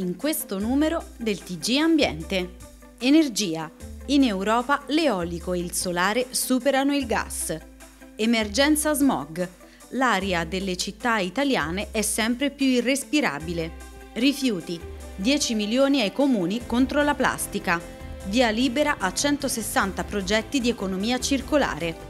in questo numero del TG Ambiente. Energia. In Europa l'eolico e il solare superano il gas. Emergenza smog. L'aria delle città italiane è sempre più irrespirabile. Rifiuti. 10 milioni ai comuni contro la plastica. Via libera a 160 progetti di economia circolare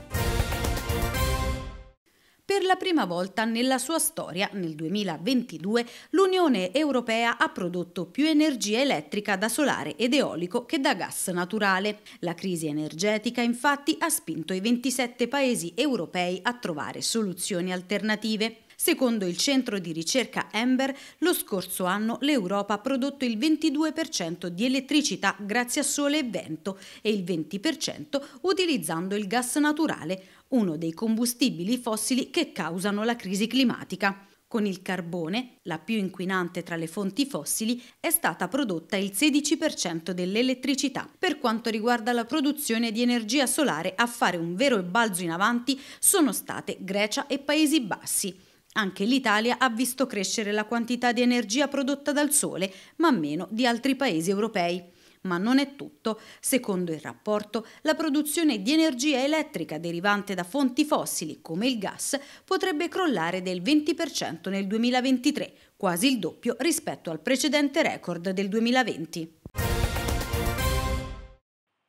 la prima volta nella sua storia, nel 2022, l'Unione Europea ha prodotto più energia elettrica da solare ed eolico che da gas naturale. La crisi energetica infatti ha spinto i 27 paesi europei a trovare soluzioni alternative. Secondo il centro di ricerca Ember, lo scorso anno l'Europa ha prodotto il 22% di elettricità grazie a sole e vento e il 20% utilizzando il gas naturale, uno dei combustibili fossili che causano la crisi climatica. Con il carbone, la più inquinante tra le fonti fossili, è stata prodotta il 16% dell'elettricità. Per quanto riguarda la produzione di energia solare, a fare un vero balzo in avanti sono state Grecia e Paesi Bassi. Anche l'Italia ha visto crescere la quantità di energia prodotta dal sole, ma meno di altri paesi europei. Ma non è tutto. Secondo il rapporto, la produzione di energia elettrica derivante da fonti fossili come il gas potrebbe crollare del 20% nel 2023, quasi il doppio rispetto al precedente record del 2020.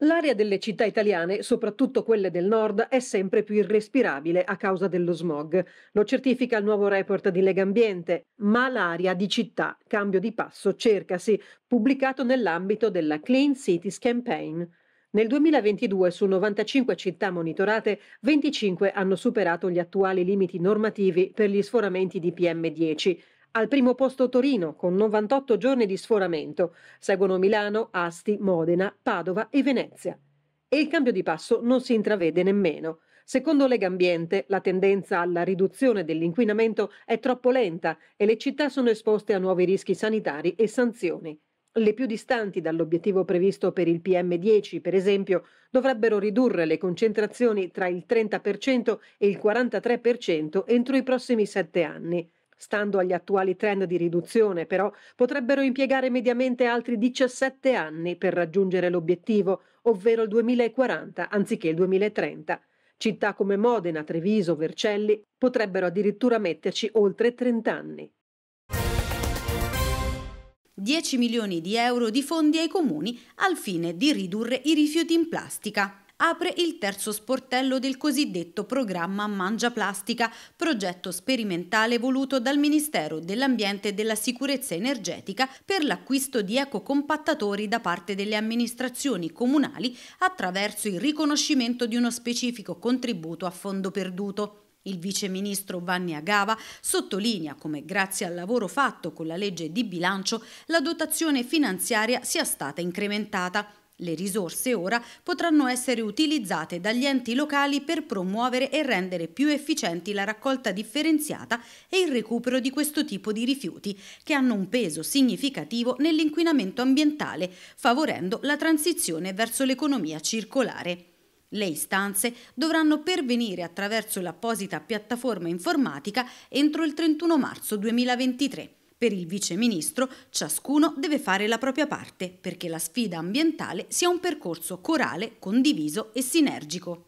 L'aria delle città italiane, soprattutto quelle del nord, è sempre più irrespirabile a causa dello smog. Lo certifica il nuovo report di Legambiente, ma l'aria di città, cambio di passo, cercasi, pubblicato nell'ambito della Clean Cities Campaign. Nel 2022 su 95 città monitorate, 25 hanno superato gli attuali limiti normativi per gli sforamenti di PM10, al primo posto Torino con 98 giorni di sforamento, seguono Milano, Asti, Modena, Padova e Venezia. E il cambio di passo non si intravede nemmeno. Secondo Lega Ambiente, la tendenza alla riduzione dell'inquinamento è troppo lenta e le città sono esposte a nuovi rischi sanitari e sanzioni. Le più distanti dall'obiettivo previsto per il PM10, per esempio, dovrebbero ridurre le concentrazioni tra il 30% e il 43% entro i prossimi sette anni stando agli attuali trend di riduzione, però potrebbero impiegare mediamente altri 17 anni per raggiungere l'obiettivo, ovvero il 2040 anziché il 2030. Città come Modena, Treviso, Vercelli potrebbero addirittura metterci oltre 30 anni. 10 milioni di euro di fondi ai comuni al fine di ridurre i rifiuti in plastica apre il terzo sportello del cosiddetto programma Mangia Plastica, progetto sperimentale voluto dal Ministero dell'Ambiente e della Sicurezza Energetica per l'acquisto di ecocompattatori da parte delle amministrazioni comunali attraverso il riconoscimento di uno specifico contributo a fondo perduto. Il viceministro Vanni Agava sottolinea come grazie al lavoro fatto con la legge di bilancio la dotazione finanziaria sia stata incrementata. Le risorse ora potranno essere utilizzate dagli enti locali per promuovere e rendere più efficienti la raccolta differenziata e il recupero di questo tipo di rifiuti, che hanno un peso significativo nell'inquinamento ambientale, favorendo la transizione verso l'economia circolare. Le istanze dovranno pervenire attraverso l'apposita piattaforma informatica entro il 31 marzo 2023. Per il Vice Ministro ciascuno deve fare la propria parte perché la sfida ambientale sia un percorso corale, condiviso e sinergico.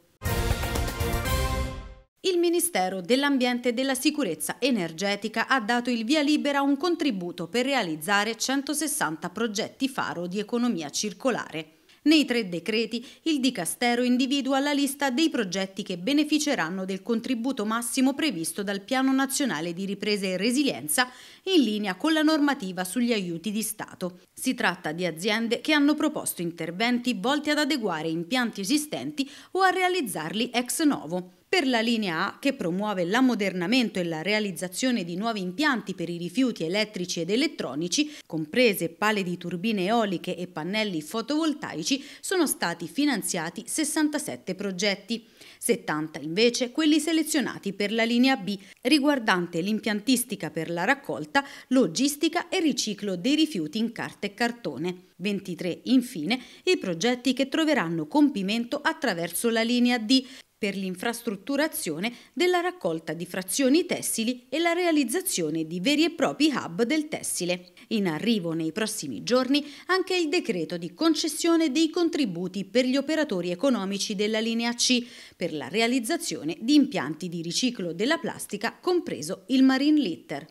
Il Ministero dell'Ambiente e della Sicurezza Energetica ha dato il via libera a un contributo per realizzare 160 progetti faro di economia circolare. Nei tre decreti il Dicastero individua la lista dei progetti che beneficeranno del contributo massimo previsto dal Piano Nazionale di Ripresa e Resilienza in linea con la normativa sugli aiuti di Stato. Si tratta di aziende che hanno proposto interventi volti ad adeguare impianti esistenti o a realizzarli ex novo per la linea A che promuove l'ammodernamento e la realizzazione di nuovi impianti per i rifiuti elettrici ed elettronici, comprese pale di turbine eoliche e pannelli fotovoltaici, sono stati finanziati 67 progetti. 70 invece quelli selezionati per la linea B, riguardante l'impiantistica per la raccolta, logistica e riciclo dei rifiuti in carta e cartone. 23 infine i progetti che troveranno compimento attraverso la linea D, per l'infrastrutturazione della raccolta di frazioni tessili e la realizzazione di veri e propri hub del tessile. In arrivo nei prossimi giorni anche il decreto di concessione dei contributi per gli operatori economici della linea C per la realizzazione di impianti di riciclo della plastica, compreso il marine litter.